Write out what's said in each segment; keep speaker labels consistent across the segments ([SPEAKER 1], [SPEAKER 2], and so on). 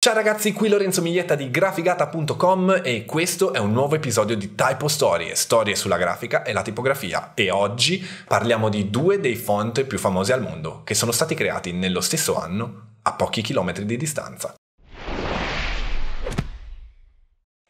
[SPEAKER 1] Ciao ragazzi, qui Lorenzo Miglietta di grafigata.com e questo è un nuovo episodio di Typo Storie, storie sulla grafica e la tipografia. E oggi parliamo di due dei font più famosi al mondo, che sono stati creati nello stesso anno a pochi chilometri di distanza.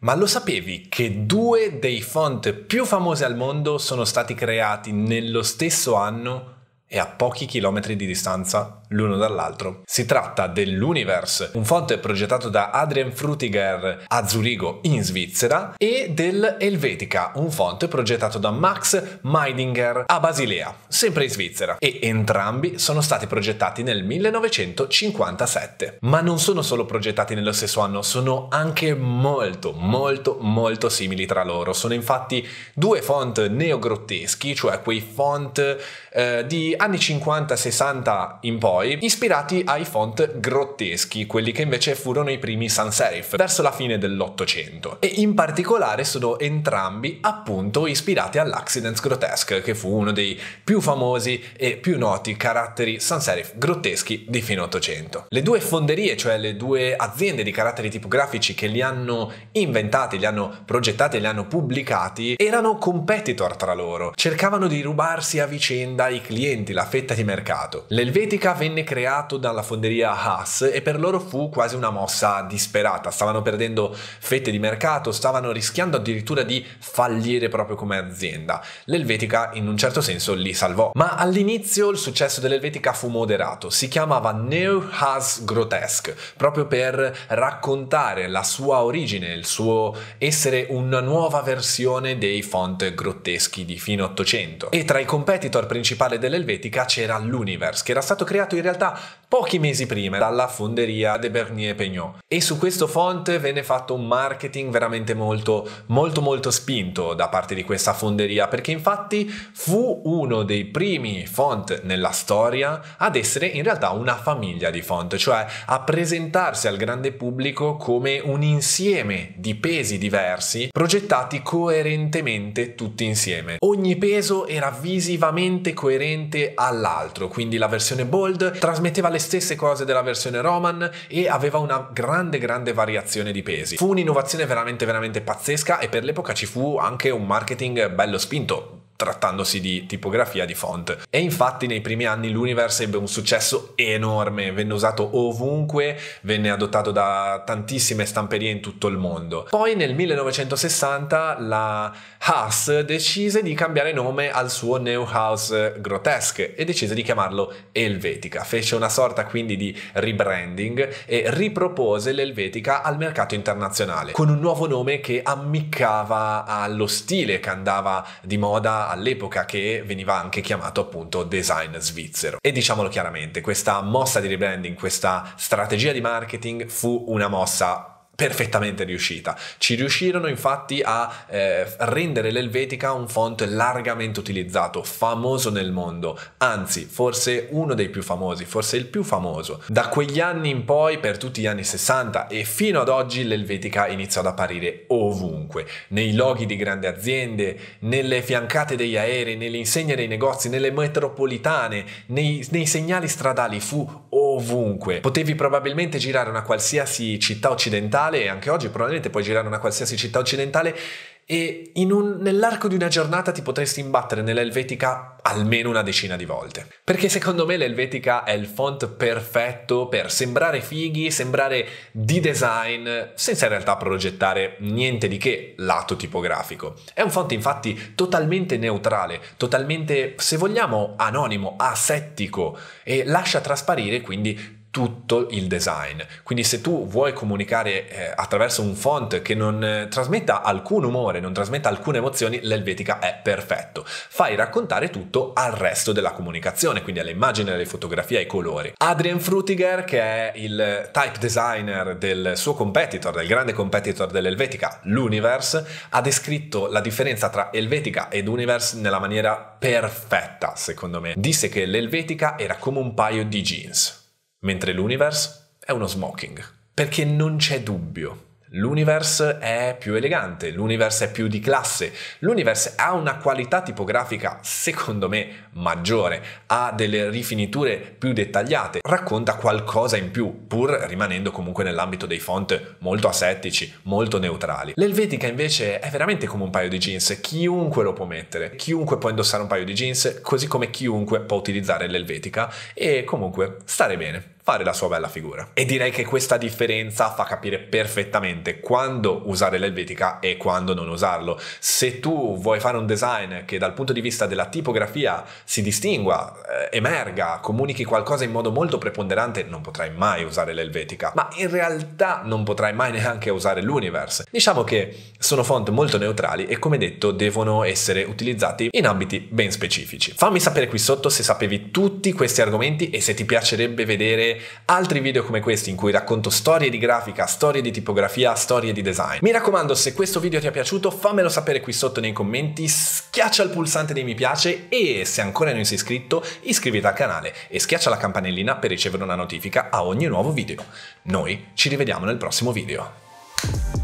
[SPEAKER 1] Ma lo sapevi che due dei font più famosi al mondo sono stati creati nello stesso anno e a pochi chilometri di distanza? l'uno dall'altro. Si tratta dell'Universe, un font progettato da Adrian Frutiger a Zurigo in Svizzera, e del Helvetica, un font progettato da Max Meidinger a Basilea, sempre in Svizzera, e entrambi sono stati progettati nel 1957. Ma non sono solo progettati nello stesso anno, sono anche molto, molto, molto simili tra loro. Sono infatti due font neogrotteschi, cioè quei font eh, di anni 50-60 in poi, poi, ispirati ai font grotteschi, quelli che invece furono i primi sans serif, verso la fine dell'Ottocento. E in particolare sono entrambi appunto ispirati all'Accidents Grotesque, che fu uno dei più famosi e più noti caratteri sans serif grotteschi di fine Ottocento. Le due fonderie, cioè le due aziende di caratteri tipografici che li hanno inventati, li hanno progettati, e li hanno pubblicati, erano competitor tra loro, cercavano di rubarsi a vicenda i clienti, la fetta di mercato. L'Elvetica venne venne creato dalla fonderia Haas e per loro fu quasi una mossa disperata. Stavano perdendo fette di mercato, stavano rischiando addirittura di fallire proprio come azienda. L'Elvetica in un certo senso li salvò. Ma all'inizio il successo dell'Elvetica fu moderato. Si chiamava Neu Haas Grotesque, proprio per raccontare la sua origine, il suo essere una nuova versione dei font grotteschi di fine 800. E tra i competitor principali dell'Elvetica c'era l'Universe, che era stato creato in realtà pochi mesi prima dalla fonderia de Bernier Peignot e su questo font venne fatto un marketing veramente molto molto molto spinto da parte di questa fonderia perché infatti fu uno dei primi font nella storia ad essere in realtà una famiglia di font, cioè a presentarsi al grande pubblico come un insieme di pesi diversi progettati coerentemente tutti insieme. Ogni peso era visivamente coerente all'altro, quindi la versione bold trasmetteva le le stesse cose della versione Roman e aveva una grande grande variazione di pesi. Fu un'innovazione veramente veramente pazzesca e per l'epoca ci fu anche un marketing bello spinto trattandosi di tipografia di font. E infatti nei primi anni l'Universe ebbe un successo enorme, venne usato ovunque, venne adottato da tantissime stamperie in tutto il mondo. Poi nel 1960 la Haas decise di cambiare nome al suo Neuhaus Grotesque e decise di chiamarlo Helvetica. Fece una sorta quindi di rebranding e ripropose l'Helvetica al mercato internazionale con un nuovo nome che ammiccava allo stile che andava di moda all'epoca che veniva anche chiamato appunto design svizzero. E diciamolo chiaramente, questa mossa di rebranding, questa strategia di marketing fu una mossa perfettamente riuscita. Ci riuscirono infatti a eh, rendere l'Elvetica un font largamente utilizzato, famoso nel mondo, anzi forse uno dei più famosi, forse il più famoso. Da quegli anni in poi, per tutti gli anni 60 e fino ad oggi, l'Elvetica iniziò ad apparire ovunque, nei loghi di grandi aziende, nelle fiancate degli aerei, nelle insegne dei negozi, nelle metropolitane, nei, nei segnali stradali, fu ovunque ovunque. Potevi probabilmente girare una qualsiasi città occidentale e anche oggi probabilmente puoi girare una qualsiasi città occidentale e un, nell'arco di una giornata ti potresti imbattere nell'elvetica almeno una decina di volte. Perché secondo me l'elvetica è il font perfetto per sembrare fighi, sembrare di design, senza in realtà progettare niente di che lato tipografico. È un font infatti totalmente neutrale, totalmente, se vogliamo, anonimo, asettico e lascia trasparire quindi tutto il design. Quindi se tu vuoi comunicare eh, attraverso un font che non eh, trasmetta alcun umore, non trasmetta alcune emozioni, l'Elvetica è perfetto. Fai raccontare tutto al resto della comunicazione, quindi alle immagini, alle fotografie, ai colori. Adrian Frutiger, che è il type designer del suo competitor, del grande competitor dell'Elvetica, l'Universe, ha descritto la differenza tra Elvetica ed Universe nella maniera perfetta, secondo me. Disse che l'Elvetica era come un paio di jeans mentre l'universe è uno smoking. Perché non c'è dubbio L'universe è più elegante, l'universe è più di classe, l'universe ha una qualità tipografica secondo me maggiore, ha delle rifiniture più dettagliate, racconta qualcosa in più, pur rimanendo comunque nell'ambito dei font molto asettici, molto neutrali. L'Elvetica invece è veramente come un paio di jeans, chiunque lo può mettere, chiunque può indossare un paio di jeans, così come chiunque può utilizzare l'Elvetica e comunque stare bene fare la sua bella figura. E direi che questa differenza fa capire perfettamente quando usare l'elvetica e quando non usarlo. Se tu vuoi fare un design che dal punto di vista della tipografia si distingua, eh, emerga, comunichi qualcosa in modo molto preponderante, non potrai mai usare l'elvetica. Ma in realtà non potrai mai neanche usare l'universe. Diciamo che sono font molto neutrali e come detto devono essere utilizzati in ambiti ben specifici. Fammi sapere qui sotto se sapevi tutti questi argomenti e se ti piacerebbe vedere altri video come questi in cui racconto storie di grafica, storie di tipografia, storie di design. Mi raccomando, se questo video ti è piaciuto fammelo sapere qui sotto nei commenti, schiaccia il pulsante dei mi piace e se ancora non sei iscritto iscriviti al canale e schiaccia la campanellina per ricevere una notifica a ogni nuovo video. Noi ci rivediamo nel prossimo video.